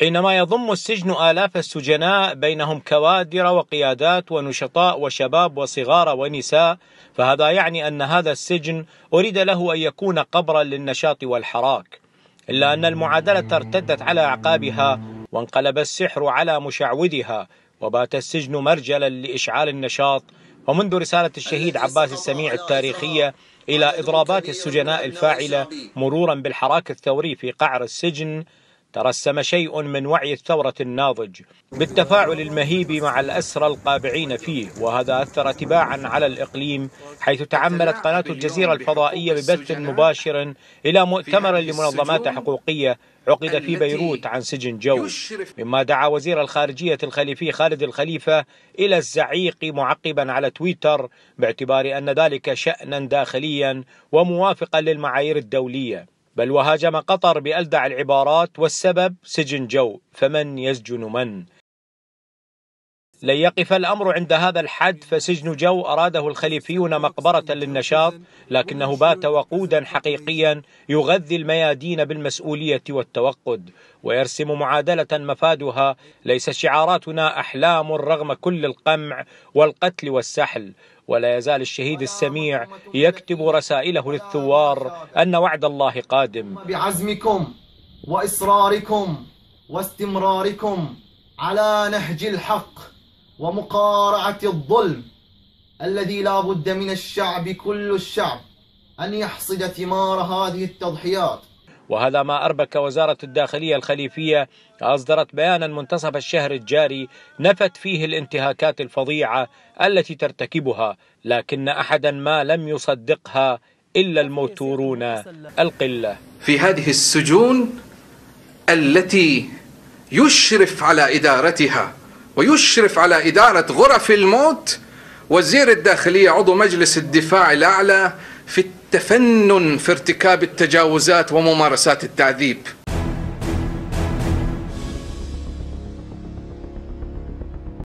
حينما يضم السجن آلاف السجناء بينهم كوادر وقيادات ونشطاء وشباب وصغار ونساء فهذا يعني أن هذا السجن أريد له أن يكون قبرا للنشاط والحراك إلا أن المعادلة ارتدت على أعقابها وانقلب السحر على مشعوذها وبات السجن مرجلا لإشعال النشاط ومنذ رسالة الشهيد عباس السميع التاريخية إلى إضرابات السجناء الفاعلة مرورا بالحراك الثوري في قعر السجن ترسم شيء من وعي الثورة الناضج بالتفاعل المهيب مع الأسرى القابعين فيه وهذا أثر تباعا على الإقليم حيث تعملت قناة الجزيرة الفضائية ببث مباشر إلى مؤتمر لمنظمات حقوقية عقد في بيروت عن سجن جو مما دعا وزير الخارجية الخليفي خالد الخليفة إلى الزعيق معقبا على تويتر باعتبار أن ذلك شأنا داخليا وموافقا للمعايير الدولية بل وهاجم قطر بألدع العبارات والسبب سجن جو فمن يسجن من لن يقف الأمر عند هذا الحد فسجن جو أراده الخليفيون مقبرة للنشاط لكنه بات وقودا حقيقيا يغذي الميادين بالمسؤولية والتوقد ويرسم معادلة مفادها ليس شعاراتنا أحلام رغم كل القمع والقتل والسحل ولا يزال الشهيد السميع يكتب رسائله للثوار أن وعد الله قادم بعزمكم وإصراركم واستمراركم على نهج الحق ومقارعة الظلم الذي لا بد من الشعب كل الشعب أن يحصد ثمار هذه التضحيات وهذا ما أربك وزارة الداخلية الخليفية أصدرت بيانا منتصف الشهر الجاري نفت فيه الانتهاكات الفظيعة التي ترتكبها لكن أحدا ما لم يصدقها إلا الموتورون القلة في هذه السجون التي يشرف على إدارتها ويشرف على إدارة غرف الموت وزير الداخلية عضو مجلس الدفاع الأعلى في التفنن في ارتكاب التجاوزات وممارسات التعذيب